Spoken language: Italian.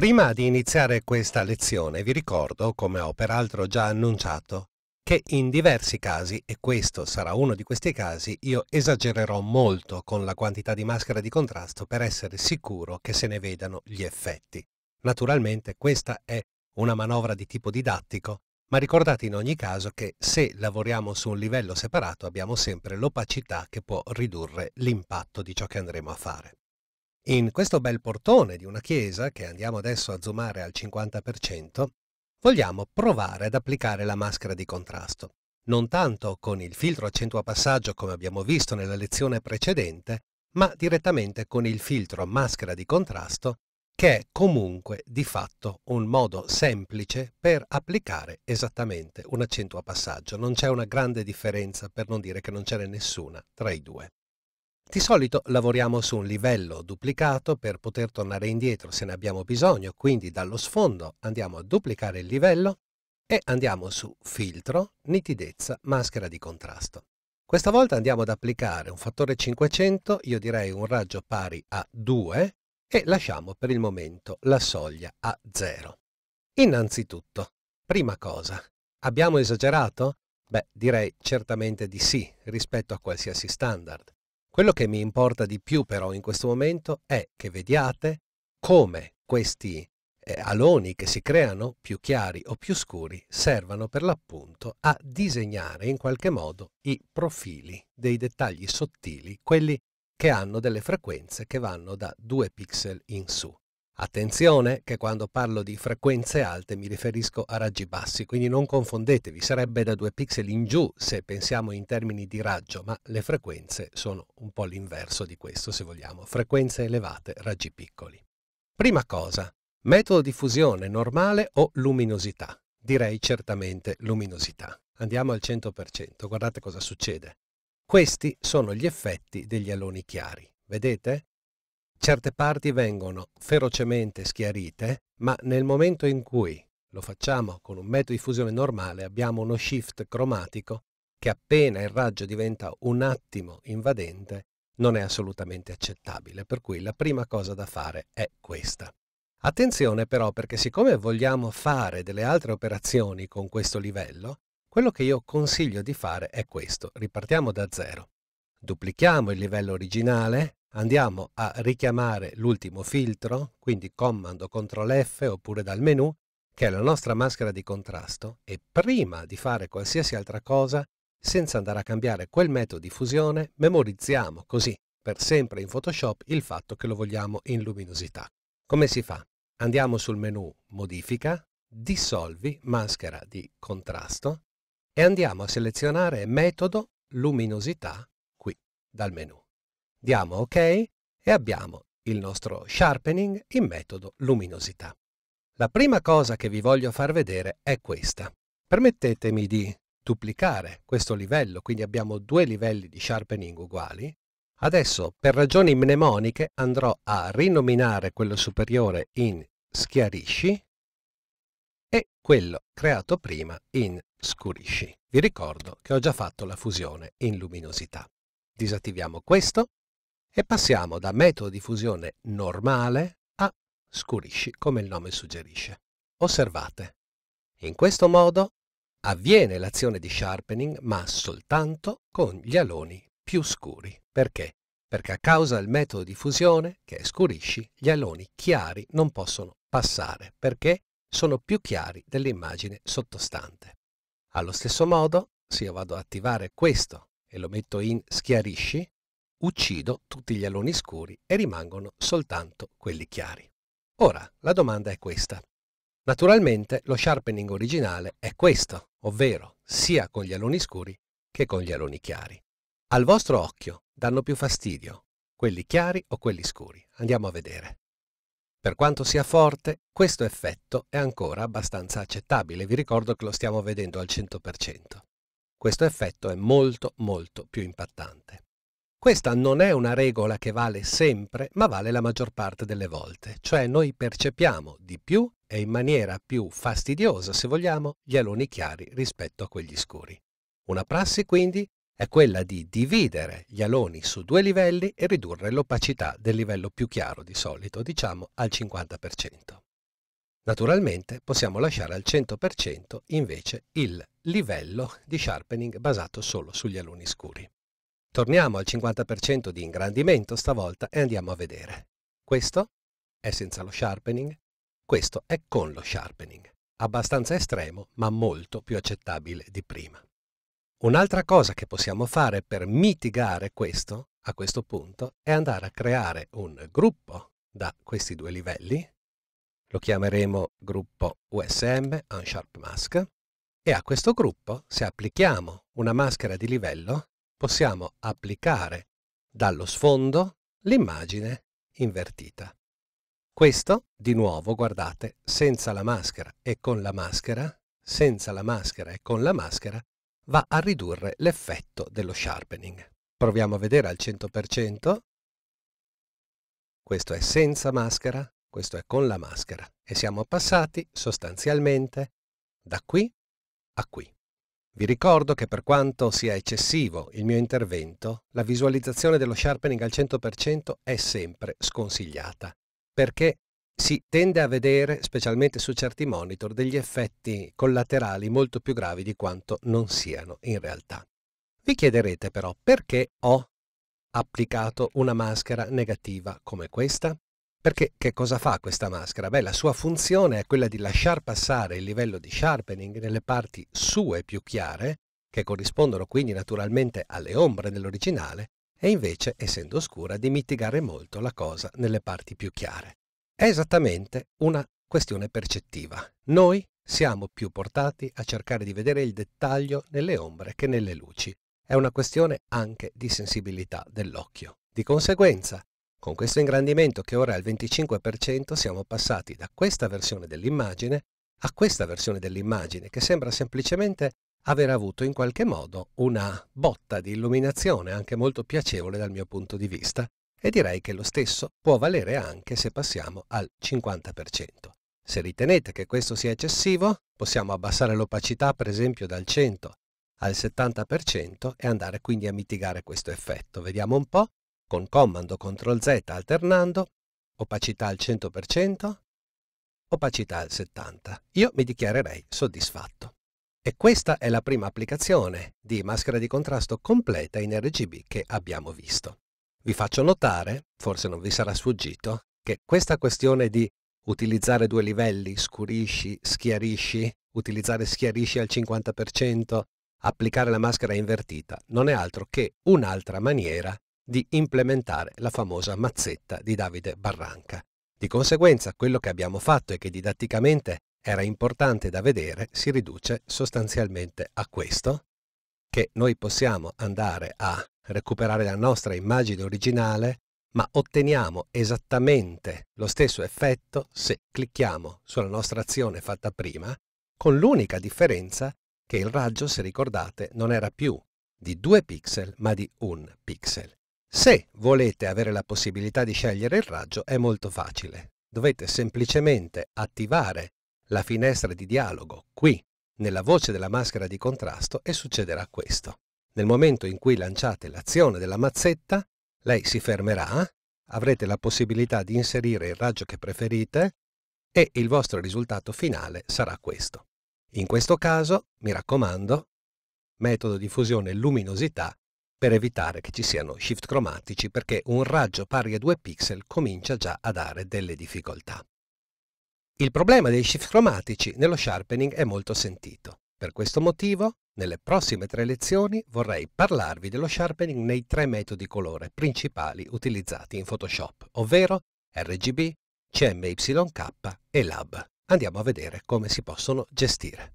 Prima di iniziare questa lezione vi ricordo, come ho peraltro già annunciato, che in diversi casi, e questo sarà uno di questi casi, io esagererò molto con la quantità di maschera di contrasto per essere sicuro che se ne vedano gli effetti. Naturalmente questa è una manovra di tipo didattico, ma ricordate in ogni caso che se lavoriamo su un livello separato abbiamo sempre l'opacità che può ridurre l'impatto di ciò che andremo a fare. In questo bel portone di una chiesa, che andiamo adesso a zoomare al 50%, vogliamo provare ad applicare la maschera di contrasto, non tanto con il filtro accentuo a passaggio come abbiamo visto nella lezione precedente, ma direttamente con il filtro maschera di contrasto, che è comunque di fatto un modo semplice per applicare esattamente un accentuo a passaggio. Non c'è una grande differenza, per non dire che non ce n'è nessuna, tra i due. Di solito lavoriamo su un livello duplicato per poter tornare indietro se ne abbiamo bisogno, quindi dallo sfondo andiamo a duplicare il livello e andiamo su filtro, nitidezza, maschera di contrasto. Questa volta andiamo ad applicare un fattore 500, io direi un raggio pari a 2 e lasciamo per il momento la soglia a 0. Innanzitutto, prima cosa, abbiamo esagerato? Beh, direi certamente di sì rispetto a qualsiasi standard. Quello che mi importa di più però in questo momento è che vediate come questi eh, aloni che si creano, più chiari o più scuri, servano per l'appunto a disegnare in qualche modo i profili dei dettagli sottili, quelli che hanno delle frequenze che vanno da 2 pixel in su. Attenzione che quando parlo di frequenze alte mi riferisco a raggi bassi, quindi non confondetevi, sarebbe da 2 pixel in giù se pensiamo in termini di raggio, ma le frequenze sono un po' l'inverso di questo se vogliamo, frequenze elevate, raggi piccoli. Prima cosa, metodo di fusione normale o luminosità? Direi certamente luminosità. Andiamo al 100%, guardate cosa succede. Questi sono gli effetti degli aloni chiari, vedete? Certe parti vengono ferocemente schiarite, ma nel momento in cui lo facciamo con un metodo di fusione normale abbiamo uno shift cromatico che appena il raggio diventa un attimo invadente non è assolutamente accettabile, per cui la prima cosa da fare è questa. Attenzione però perché siccome vogliamo fare delle altre operazioni con questo livello, quello che io consiglio di fare è questo. Ripartiamo da zero. Duplichiamo il livello originale, andiamo a richiamare l'ultimo filtro, quindi comando CTRL F oppure dal menu, che è la nostra maschera di contrasto e prima di fare qualsiasi altra cosa, senza andare a cambiare quel metodo di fusione, memorizziamo così per sempre in Photoshop il fatto che lo vogliamo in luminosità. Come si fa? Andiamo sul menu Modifica, Dissolvi, Maschera di contrasto e andiamo a selezionare metodo Luminosità qui dal menu. Diamo OK e abbiamo il nostro sharpening in metodo luminosità. La prima cosa che vi voglio far vedere è questa. Permettetemi di duplicare questo livello, quindi abbiamo due livelli di sharpening uguali. Adesso, per ragioni mnemoniche, andrò a rinominare quello superiore in schiarisci e quello creato prima in scurisci. Vi ricordo che ho già fatto la fusione in luminosità. Disattiviamo questo e passiamo da metodo di fusione normale a scurisci come il nome suggerisce. Osservate. In questo modo avviene l'azione di sharpening ma soltanto con gli aloni più scuri. Perché? Perché a causa del metodo di fusione, che è scurisci, gli aloni chiari non possono passare perché sono più chiari dell'immagine sottostante. Allo stesso modo, se io vado ad attivare questo e lo metto in schiarisci, uccido tutti gli aloni scuri e rimangono soltanto quelli chiari. Ora, la domanda è questa. Naturalmente lo sharpening originale è questo, ovvero sia con gli aloni scuri che con gli aloni chiari. Al vostro occhio danno più fastidio quelli chiari o quelli scuri. Andiamo a vedere. Per quanto sia forte, questo effetto è ancora abbastanza accettabile, vi ricordo che lo stiamo vedendo al 100%. Questo effetto è molto molto più impattante. Questa non è una regola che vale sempre, ma vale la maggior parte delle volte, cioè noi percepiamo di più e in maniera più fastidiosa, se vogliamo, gli aloni chiari rispetto a quelli scuri. Una prassi, quindi, è quella di dividere gli aloni su due livelli e ridurre l'opacità del livello più chiaro di solito, diciamo al 50%. Naturalmente possiamo lasciare al 100% invece il livello di sharpening basato solo sugli aloni scuri. Torniamo al 50% di ingrandimento stavolta e andiamo a vedere. Questo è senza lo sharpening, questo è con lo sharpening. Abbastanza estremo, ma molto più accettabile di prima. Un'altra cosa che possiamo fare per mitigare questo, a questo punto, è andare a creare un gruppo da questi due livelli. Lo chiameremo gruppo USM Unsharp Mask e a questo gruppo, se applichiamo una maschera di livello, possiamo applicare dallo sfondo l'immagine invertita. Questo, di nuovo, guardate, senza la maschera e con la maschera, senza la maschera e con la maschera, va a ridurre l'effetto dello sharpening. Proviamo a vedere al 100%. Questo è senza maschera, questo è con la maschera e siamo passati sostanzialmente da qui a qui. Vi ricordo che per quanto sia eccessivo il mio intervento, la visualizzazione dello sharpening al 100% è sempre sconsigliata, perché si tende a vedere, specialmente su certi monitor, degli effetti collaterali molto più gravi di quanto non siano in realtà. Vi chiederete però perché ho applicato una maschera negativa come questa? Perché che cosa fa questa maschera? Beh, la sua funzione è quella di lasciar passare il livello di sharpening nelle parti sue più chiare, che corrispondono quindi naturalmente alle ombre dell'originale, e invece, essendo scura, di mitigare molto la cosa nelle parti più chiare. È esattamente una questione percettiva. Noi siamo più portati a cercare di vedere il dettaglio nelle ombre che nelle luci. È una questione anche di sensibilità dell'occhio. Di conseguenza, con questo ingrandimento che ora è al 25% siamo passati da questa versione dell'immagine a questa versione dell'immagine che sembra semplicemente aver avuto in qualche modo una botta di illuminazione anche molto piacevole dal mio punto di vista e direi che lo stesso può valere anche se passiamo al 50%. Se ritenete che questo sia eccessivo, possiamo abbassare l'opacità per esempio dal 100 al 70% e andare quindi a mitigare questo effetto. Vediamo un po' con comando CTRL Z alternando, opacità al 100%, opacità al 70%. Io mi dichiarerei soddisfatto. E questa è la prima applicazione di maschera di contrasto completa in RGB che abbiamo visto. Vi faccio notare, forse non vi sarà sfuggito, che questa questione di utilizzare due livelli, scurisci, schiarisci, utilizzare schiarisci al 50%, applicare la maschera invertita, non è altro che un'altra maniera di implementare la famosa mazzetta di Davide Barranca. Di conseguenza quello che abbiamo fatto e che didatticamente era importante da vedere si riduce sostanzialmente a questo, che noi possiamo andare a recuperare la nostra immagine originale, ma otteniamo esattamente lo stesso effetto se clicchiamo sulla nostra azione fatta prima, con l'unica differenza che il raggio, se ricordate, non era più di 2 pixel ma di 1 pixel. Se volete avere la possibilità di scegliere il raggio è molto facile. Dovete semplicemente attivare la finestra di dialogo qui nella voce della maschera di contrasto e succederà questo. Nel momento in cui lanciate l'azione della mazzetta, lei si fermerà, avrete la possibilità di inserire il raggio che preferite e il vostro risultato finale sarà questo. In questo caso, mi raccomando, metodo di fusione luminosità per evitare che ci siano shift cromatici perché un raggio pari a 2 pixel comincia già a dare delle difficoltà. Il problema dei shift cromatici nello sharpening è molto sentito. Per questo motivo, nelle prossime tre lezioni vorrei parlarvi dello sharpening nei tre metodi colore principali utilizzati in Photoshop, ovvero RGB, CMYK e Lab. Andiamo a vedere come si possono gestire.